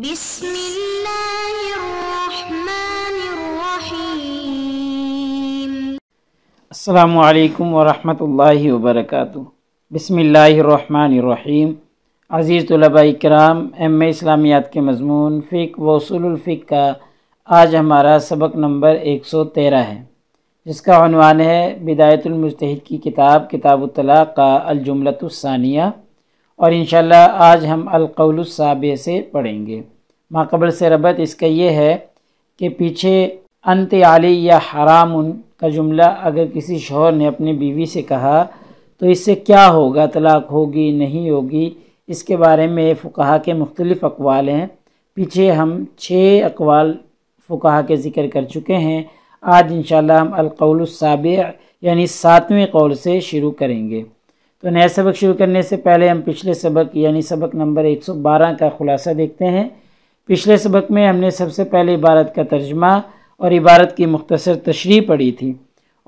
بسم الله الرحمن الرحيم अज़ीज़ तलबा कराम M A इस्लामियात के मजमून फ़िक वसूलफ़िक का आज हमारा सबक नंबर एक सौ तेरह है जिसका अनवान है बिदायतुलमजतहद की किताब किताब तलाक़ का अलजुमलतुलसानिया और इन आज हम अलकौलसाब से पढ़ेंगे माकबल से रबत इसका ये है कि पीछे अंत आली या हराम का जुमला अगर किसी शोहर ने अपनी बीवी से कहा तो इससे क्या होगा तलाक होगी नहीं होगी इसके बारे में फ़ुकाहा के मुख्तलिफ़ अकवाल हैं पीछे हम छः अकवाल फ़ुकाहा के ज़िक्र कर चुके हैं आज इन हम अलकौलसाब यानी सातवें कौल से शुरू करेंगे तो नया सबक शुरू करने से पहले हम पिछले सबक यानी सबक नंबर 112 का खुलासा देखते हैं पिछले सबक में हमने सबसे पहले इबारत का तर्जमा और इबारत की मुख्तसर तशरी पढ़ी थी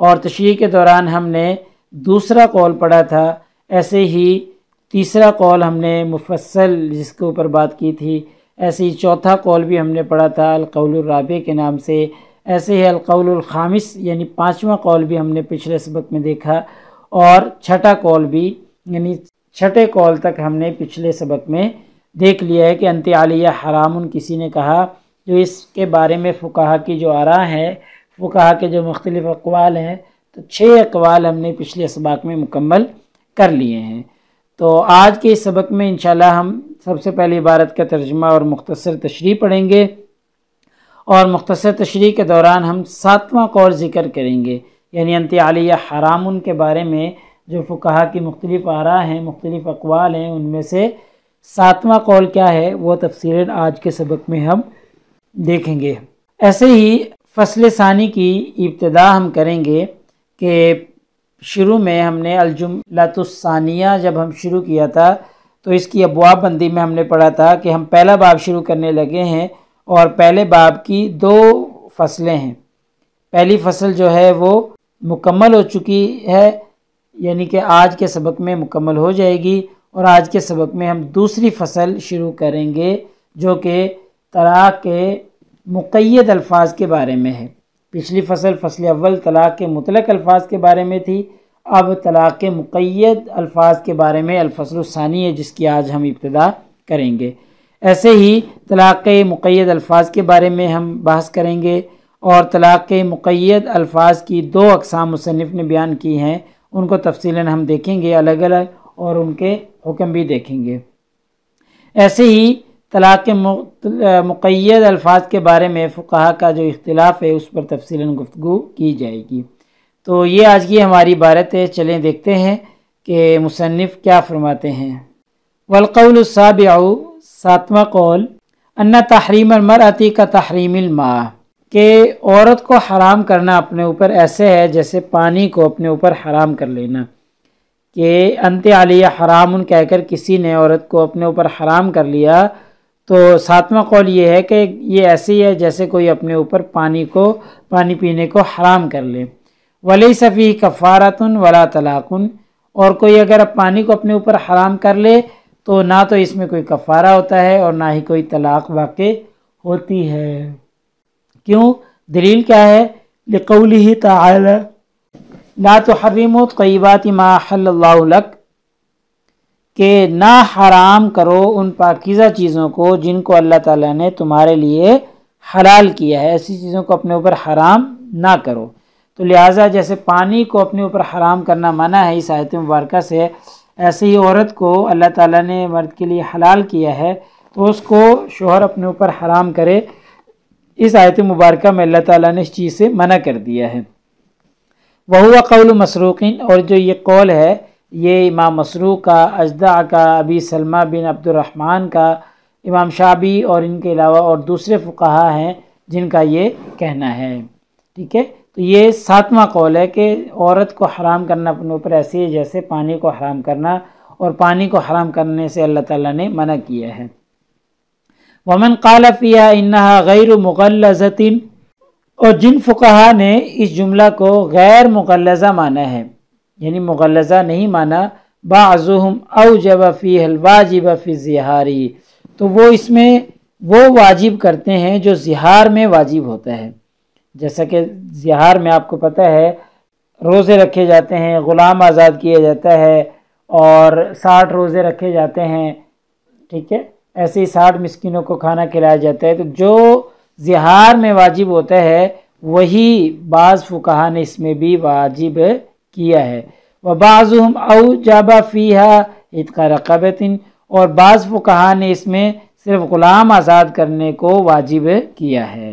और तशरी के दौरान हमने दूसरा कौल पढ़ा था ऐसे ही तीसरा कौल हमने मुफसल जिसके ऊपर बात की थी ऐसे ही चौथा कौल भी हमने पढ़ा था अलकौलराबे के नाम से ऐसे ही अलकौलखामिस यानी पाँचवा कौल भी हमने पिछले सबक में देखा और छठा कॉल भी यानी छठे कॉल तक हमने पिछले सबक में देख लिया है कि अंत्यालिया हराम किसी ने कहा जो इसके बारे में फ़ुकाहा की जो आरा है फ़ुकाहा के जो मुख्तलिफ़ अकवाल हैं तो छः अकवाल हमने पिछले सबक में मुकम्मल कर लिए हैं तो आज के इस सबक में इंशाल्लाह हम सबसे पहले इबारत का तर्जमा और मुख्तसर तशरी पढ़ेंगे और मुख्तसर तशरी के दौरान हम सातवां कौल ज़िक्र करेंगे यानी आलिया हराम के बारे में जो फ़ुकहा की मुख्तलिफ़ आरा हैं मुख्तलिफ़ अकवाल हैं उनमें से सातवां कौल क्या है वह तफसर आज के सबक में हम देखेंगे ऐसे ही फसल सानी की इब्तदा हम करेंगे कि शुरू में हमने अलजुमलातुसानिया जब हम शुरू किया था तो इसकी अबवाब बंदी में हमने पढ़ा था कि हम पहला बाब शुरू करने लगे हैं और पहले बाब की दो फसलें हैं पहली फसल जो है वो मुकम्मल हो चुकी है यानी कि आज के सबक में मुकम्मल हो जाएगी और आज के सबक में हम दूसरी फसल शुरू करेंगे जो कि तलाक़ के मुक़द अल्फाज के बारे में है पिछली फसल फसल अव्वल तलाक़ के मुतलक अल्फाज के बारे में थी अब तलाक़ के मुक़द अल्फाज के बारे में अलफसलसानी है जिसकी आज हम इब्तदा करेंगे ऐसे ही तलाक़ मुक़द अल्फाज के बारे में हम बहस करेंगे और तलाक़ मुक़ैद अल्फाज की दो अकसाम मुसनफ़ ने बयान की हैं उनको तफसीला हम देखेंगे अलग अलग और उनके हुक्म भी देखेंगे ऐसे ही तलाक़ मुक़ैद अल्फाज के बारे में फ़ुका का जो इख्तलाफ है उस पर तफसीला गुफ्तु की जाएगी तो ये आज की हमारी भारत है चलें देखते हैं कि मुसनफ़ क्या फ़रमाते हैं वलकौल साबिया सातवा कौल अन्ना तहरीम मरअती का तहरीम माँ कि औरत को हराम करना अपने ऊपर ऐसे है जैसे पानी को अपने ऊपर हराम कर लेना कि अंत आलिया हराम उन कहकर किसी ने औरत को अपने ऊपर हराम कर लिया तो सातवां कौल ये है कि ये ऐसे ही है जैसे कोई अपने ऊपर पानी को पानी पीने को हराम कर ले वली सफ़ी कफ़ारतन वला तलाकुन और कोई अगर पानी को अपने ऊपर हराम कर ले तो ना तो इसमें कोई कफ़ारा होता है और ना ही कोई तलाक वाक़ होती है क्यों दलील क्या है लकौल ही ना तो हरम तयबात माहक के ना हराम करो उन पाकिज़ा चीज़ों को जिनको अल्लाह ताला ने तुम्हारे लिए हलाल किया है ऐसी चीज़ों को अपने ऊपर हराम ना करो तो लिहाजा जैसे पानी को अपने ऊपर हराम करना मना है इस आयत मुबारक से ऐसे ही औरत को अल्लाह ताला ने मर्द के लिए हलाल किया है तो उसको शोहर अपने ऊपर हराम करे इस आयत मुबारक में अल्लाह ताला ने इस चीज़ से मना कर दिया है वह कौल मसरूकिन और जो ये कौल है ये इमाम मसरूक का अजदा का अबी सलमा बिन अब्दुलरहमान का इमाम शाबी और इनके अलावा और दूसरे फ़ुकाहा हैं जिनका ये कहना है ठीक है तो ये सातवां कौल है कि औरत को हराम करना अपने ऊपर ऐसे जैसे पानी को हराम करना और पानी को हराम करने से अल्लाह ताला ने मना किया है वमन कालफिया इन्हा गैर मुगलज़तिन और जिन फुकहा ने इस जुमला को गैर मुगलज़ा माना है यानी मुगलज़ा नहीं माना बाज़ुम अवजब फ़ी हलवाजिब फ़ी जहारी तो वो इसमें वो वाजिब करते हैं जो जिहार में वाजिब होता है जैसा कि जिहार में आपको पता है रोज़े रखे जाते हैं ग़ुलाम आज़ाद किया जाता है और साठ रोज़े रखे जाते हैं ठीक है ऐसे ही साठ मिस्किनों को खाना खिलाया जाता है तो जो जिहार में वाजिब होता है वही बाज़ फ़ुकाहा ने इसमें भी वाजिब किया है व बाज़ुम औ जाबा फ़ीहा इतका रकबतिन और बाज़ फ़ुकाहा ने इसमें सिर्फ ग़ुलाम आज़ाद करने को वाजिब किया है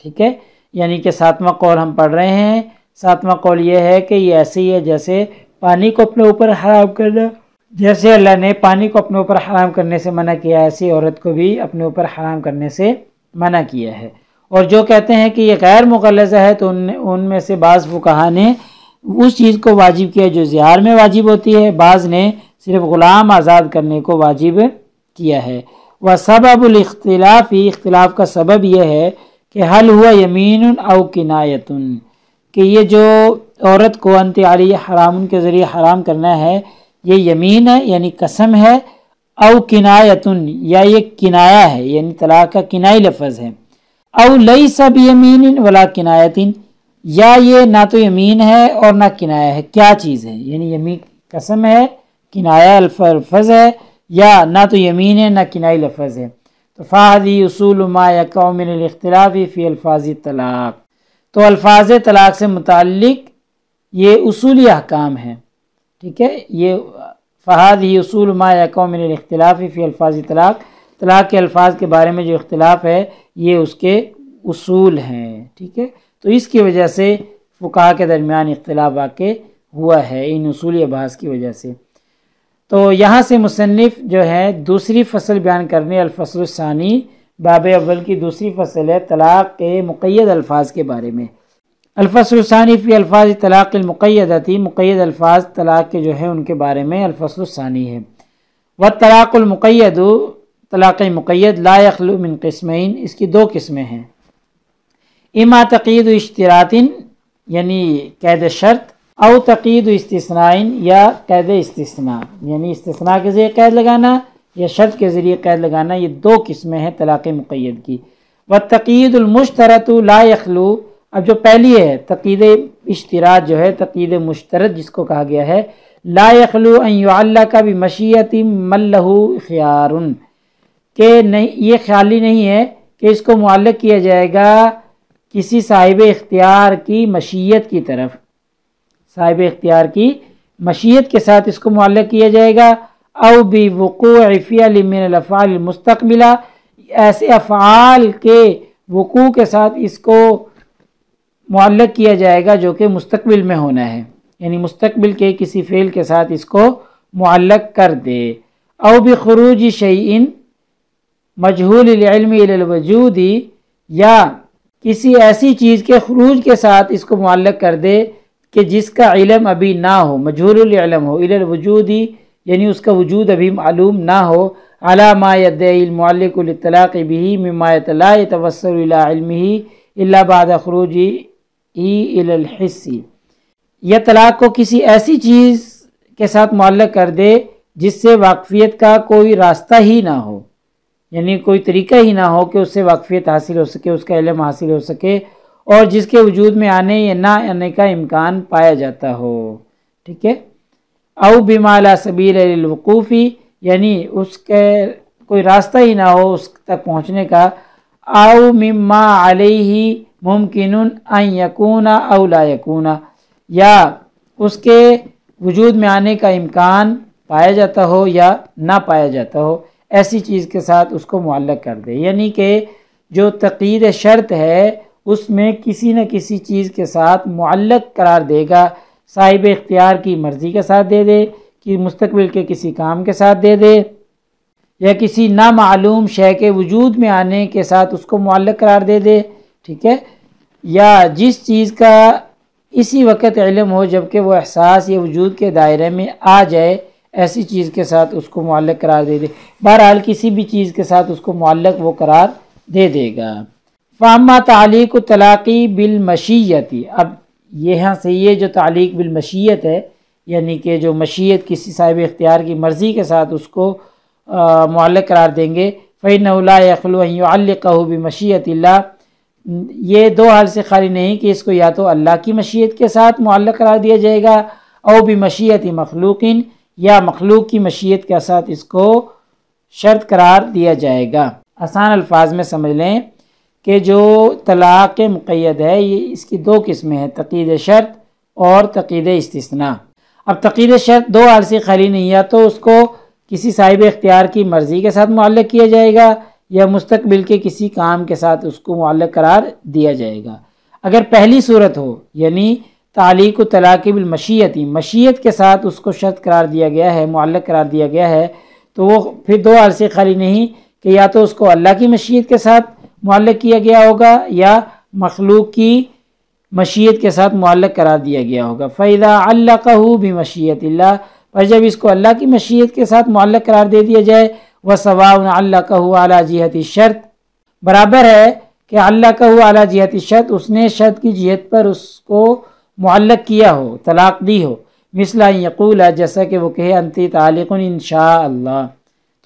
ठीक है यानी कि सातवां कौल हम पढ़ रहे हैं सातवां कौल ये है कि ये ऐसे ही है जैसे पानी को अपने ऊपर हराब करना जैसे अल्लाह ने पानी को अपने ऊपर हराम करने से मना किया है ऐसी औरत को भी अपने ऊपर हराम करने से मना किया है और जो कहते हैं कि ये गैर मुगलजा है तो उन उनमें से बाज़ फुकाहा ने उस चीज़ को वाजिब किया जो जहार में वाजिब होती है बाज़ ने सिर्फ ग़ुलाम आज़ाद करने को वाजिब किया है व सबबुलख्तलाफ़ ही इख्तलाफ का सबब यह है कि हल हुआ यमीन अव किनायतन कि ये जो औरत को अंत्यारी हराम के ज़रिए हराम करना है ये यमीन है यानी कसम है अव किनायतुन या ये किनाया है यानी तलाक का किनाई लफज है अव लई सब यमीन वला किनायतिन या ये ना तो यमीन है और ना किनाया है क्या चीज़ है यानी यमीन कसम है किनाया अल्फज है या ना तो यमीन है ना किनाई लफज है तो फ़ादी असूल मायामिनख्तलाफ़ी फ़ी अल्फाज तलाक़ तो अल्फाज तलाक़ से मुतल ये असूली अहकाम हैं ठीक है ये फ़हाद ही असूल माँ कौमिन अख्तिलाफ़ी फ़ी अल्फाज तलाक़ तलाक़ के अल्फाज के बारे में जो इख्तलाफ है ये उसके असूल हैं ठीक है तो इसकी वजह से फ़ुका के दरमियान इख्तलाफ वाक़ हुआ है इन असूली अबास की वजह से तो यहाँ से मुसनफ़ जो है दूसरी फसल बयान करने अलफसलसानी बाब अव्वल की दूसरी फसल है तलाक़ के मुक़ैद अल्फाज के बारे में अलफसलसानी फ़ी अल्फाज तलाक़लमक़दती मुक़द अल्फाज तलाक़ के जो है उनके बारे में अलफसलसानी है व तलाक़लमक़द तलाक़ मुक़द लाखलमिन इसकी दो किस्में हैं इमा तकीद इश्तरातिन यानी कैद शर्त अव तकीद इस्तना या कैद इस्तना यानी इस्तना के ज़रिए कैद लगाना या शर्त के ज़रिए कैद लगाना ये दो किस्में हैं तलाक़ मुक़द की व तकीदमशतरत लाखलू अब जो पहली है तकीद इश्तराज जो है तकीद मुश्तरद जिसको कहा गया है लाखलूल्ला का भी मशीयती मल्लहू ख्यार के नहीं ये ख्याली नहीं है कि इसको माल किया जाएगा किसी साहिब इख्तियार की मशीत की तरफ साहिब इख्तियार की मशीत के साथ इसको माल किया जाएगा अव बी वक़ू फ़ियाफ़ाल मुस्तकबिला ऐसे अफ़ाल के वक़ू के साथ इसको मुल्ल किया जाएगा जो कि मुस्तबिल में होना है यानी मुस्तबिल के किसी फ़ेल के साथ इसको मुल्ल कर दे और भी खरूज शैन मजहूलवजूदी या किसी ऐसी चीज़ के खरूज के साथ इसको मुल्ल कर दे कि जिसका इलम अभी ना हो मजहूलम हो इलवजूदी यानी उसका वजूद अभी मालूम ना हो अलामायदमतलाक़ भी ममायतला तवसर इलामी अल्लाबाद खरूजी ही यह या तलाक को किसी ऐसी चीज़ के साथ माल कर दे जिससे वाकफियत का कोई रास्ता ही ना हो यानी कोई तरीका ही ना हो कि उससे वाकफियत हासिल हो सके उसका इलम हासिल हो सके और जिसके वजूद में आने या ना आने का इम्कान पाया जाता हो ठीक है अव बिमाला सबील यानी उसके कोई रास्ता ही ना हो उस तक पहुँचने का आउ मम्मा ही मुमकिन यकूना अवला या उसके वजूद में आने का इम्कान पाया जाता हो या ना पाया जाता हो ऐसी चीज़ के साथ उसको मुल्ल कर दे यानी कि जो तकीद शर्त है उसमें किसी न किसी चीज़ के साथ मुल्ल करार देगा साहिब इख्तियार की मर्ज़ी के साथ दे दे कि मुस्तबिल के किसी काम के साथ दे दे या किसी नामालूम शय के वजूद में आने के साथ उसको मुल्ल करार दे दे ठीक है या जिस चीज़ का इसी वक्त इलम हो जबकि वह एहसास या वजूद के दायरे में आ जाए ऐसी चीज़ के साथ उसको मालक करार दे दे बहरहाल किसी भी चीज़ के साथ उसको मालक वो करार दे देगा फामा तालीक तलाक़ी बिलमशीयती अब यहाँ से ये जो तालीक बिलमशीयत है यानी कि जो मशीयत किसी साहिब इख्तियार की मर्ज़ी के साथ उसको मालक करार देंगे फ़ैन अखलूँ कहू भी ये दो हाल से खाली नहीं कि इसको या तो अल्लाह की मशीत के साथ मुल्ल करार दिया जाएगा और भी ही मखलूकिन या मखलूक की मशीयत के साथ इसको शर्त करार दिया जाएगा आसान अल्फाज में समझ लें कि जो तलाक़ मुक़ैद है ये इसकी दो किस्में हैं तकीद शर्त और तकीद इसतना अब तकीद शर्त दो हाल से खाली नहीं या तो उसको किसी साहिब इख्तियार की मर्ज़ी के साथ मुल्ल किया जाएगा या मुस्तबिल के किसी काम के साथ उसको माल करार दिया जाएगा अगर पहली सूरत हो यानी तालीक तलाक़िबिल मशीयती के साथ उसको शर्त करार दिया गया है माल करार दिया गया है तो वो फिर दो अरसे खाली नहीं कि या तो उसको अल्लाह की मशीत के साथ माल किया गया होगा या मखलूक की मशीत के साथ माल करार दिया गया होगा फ़ैदा अल्लाह कहू भी मशीयत पर जब इसको अल्लाह की मशीत के साथ माल करार दे दिया जाए व सवाउन अल्ला कहू अला जिहती शर्त बराबर है कि अल्लाह कहू अला जिहती शर्त उसने शर्त की जिहत पर उसको मुल्क किया हो तलाक दी हो मिसला यकूल है जैसा कि वो कहे अंति तालिक इन तो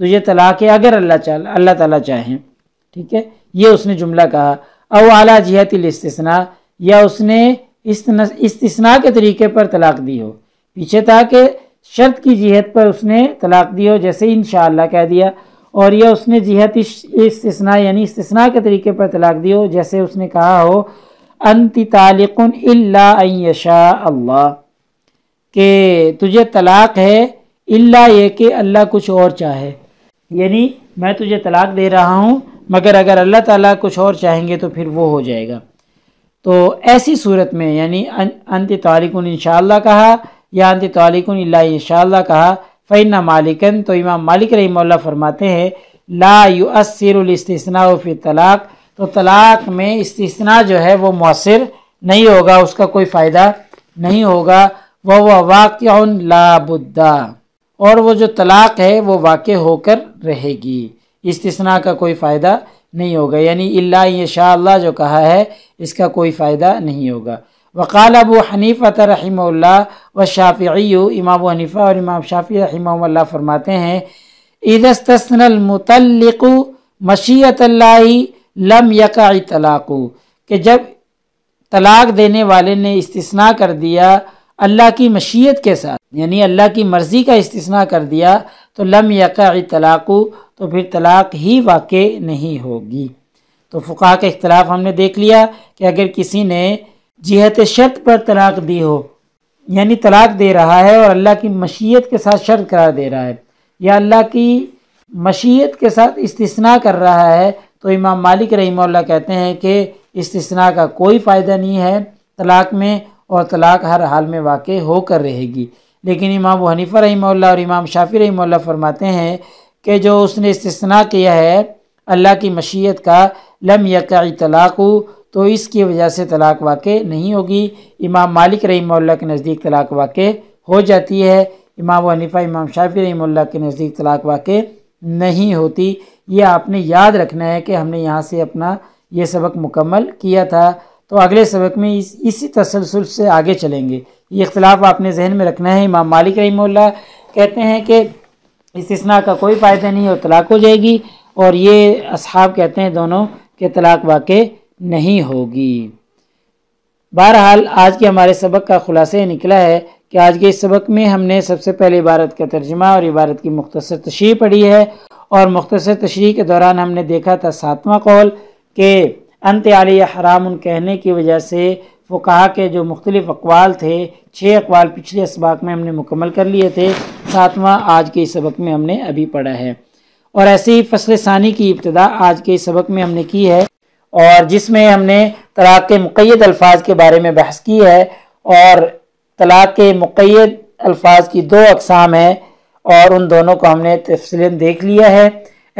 तुझे तलाक है अगर अल्लाह चाह अल्लाह ताला चाहें ठीक है ये उसने जुमला कहा अव अला जिहतिल इस्तना या उसने इस्तना के तरीके पर तलाक दी हो पीछे था कि शर्त की जिहत पर उसने तलाक दी हो जैसे इन कह दिया और यह उसने जिहत इसना यानी इसना के तरीके पर तलाक दी हो जैसे उसने कहा हो अंति तालकुन अशा अल्लाह के तुझे तलाक है इल्ला ये कि अल्लाह कुछ और चाहे यानी मैं तुझे तलाक दे रहा हूँ मगर अगर अल्लाह ताला कुछ और चाहेंगे तो फिर वो हो जाएगा तो ऐसी सूरत में यानी अं, अंत तारिकुन इन कहा या अंत तोलिकन इनशा कहा फ़ैना मालिकन तो इमाम मालिक रही फरमाते हैं ला युसरस्तना फ़ी तलाक तो तलाक में इस्तना जो है वो मौसर नहीं होगा उसका कोई फ़ायदा नहीं होगा वह वह वाक्य लाबुद्दा और वह जो तलाक है वह वाक़ होकर रहेगी इस्तना का कोई फ़ायदा नहीं होगा यानी अल्ला जो कहा है इसका कोई फ़ायदा नहीं होगा वकाल अबू हनीफ़त रहीम व शाफ़ी इमाम हनीफ़ा और इमाम शाफ़ी रही फरमाते हैं ईदस्तनमतलक़ मशीत लम यका तलाक़ के जब तलाक़ देने वाले ने इसतना कर दिया अल्लाह की मशीत के साथ यानी अल्लाह की मर्ज़ी का इस्तना कर दिया तो लम यका तलाक़ तो फिर तलाक़ ही वाक़ नहीं होगी तो फ़ुका का अख्तिलाफ़ हमने देख लिया कि अगर किसी ने जिहत शर्त पर तलाक दी हो यानी तलाक दे रहा है और अल्लाह की मशीयत के साथ शर्त करार दे रहा है या अल्लाह की मशीयत के साथ इस्तना कर रहा है तो इमाम मालिक रही कहते हैं कि इस्तना का कोई फ़ायदा नहीं है तलाक में और तलाक हर हाल में वाक़ होकर रहेगी लेकिन इमाम हनीफ़ा रही और इमाम शाफी रही फरमाते हैं कि जो उसने इस्तना किया है अल्लाह की मशीयत का लम यकाई तलाक़ तो इसकी वजह से तलाक वाक़ नहीं होगी इमाम मालिक रही मोल्ला के नज़दीक तलाक वाक़ हो जाती है इमाम वनीफा इमाम शाफी रही मोल्ला के नज़दीक तलाक वाक़ नहीं होती ये आपने याद रखना है कि हमने यहाँ से अपना ये सबक मुकम्मल किया था तो अगले सबक में इस इसी तसलसल से आगे चलेंगे ये इख्तलाफ आपने जहन में रखना है इमाम मालिक रही मोल्ला कहते हैं कि इसना का कोई फ़ायदा नहीं और तलाक हो जाएगी और ये असहाब कहते हैं दोनों के तलाक वाक़ नहीं होगी बहरहाल आज के हमारे सबक का खुलासा निकला है कि आज के इस सबक में हमने सबसे पहले इबारत का तर्जमा और इबारत की मुख्तर तशरी पढ़ी है और मुख्तर तशरी के दौरान हमने देखा था सातवां कौल के अंत आली हराम कहने की वजह से वो कहा कि जो मुख्तलिफ अकवाल थे छः अकवाल पिछले इसबाक में हमने मुकम्मल कर लिए थे सातवां आज के इस सबक में हमने अभी पढ़ा है और ऐसे ही फसल सानी की इब्तदा आज के इस सबक में हमने की है और जिसमें हमने तलाक़ के मुक़ैद अल्फाज के बारे में बहस की है और तलाक़ के मुक़ैद अल्फाज की दो अकसाम हैं और उन दोनों को हमने तफसला देख लिया है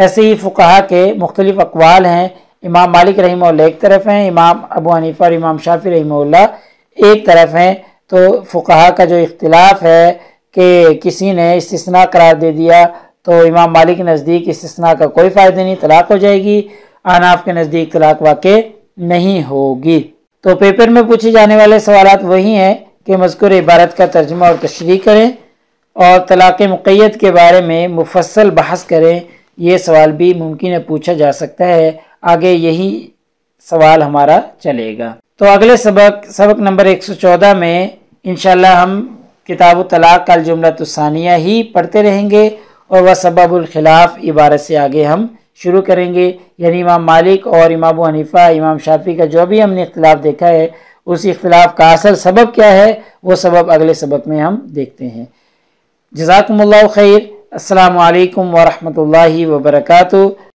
ऐसे ही फ़ुकाहा के मुख्तलिफ़ अकवाल हैं इमाम मालिक रही एक तरफ हैं इमाम अबू हनीफ़ा और इमाम शाफी रहीम एक तरफ हैं तो फ़ुकाहा का जो इख्तलाफ है कि किसी ने इस्तना करार दे दिया तो इमाम मालिक नज़दीक इस्तना का कोई फ़ायदा नहीं तलाक़ हो जाएगी अनाफ के नज़दीक तलाक वाक़ नहीं होगी तो पेपर में पूछे जाने वाले सवाल वही हैं कि मजकूर इबारत का तर्जमा और तशरी करें और तलाक़ मुकैत के बारे में मुफसल बहस करें यह सवाल भी मुमकिन है पूछा जा सकता है आगे यही सवाल हमारा चलेगा तो अगले सबक सबक नंबर 114 में इन हम किताब तलाक़ का जुमला तसानिया ही पढ़ते रहेंगे और वह सबबुलखिलाफ़ इबारत से आगे हम शुरू करेंगे यानी इमाम मालिक और इमाम हनीफा इमाम शाफी का जो भी हमने इख्तलाफ देखा है उस इख्तलाफ का असल सबब क्या है वो सबब अगले सबक में हम देखते हैं जजाकमल खैर असल वरहमल वर्का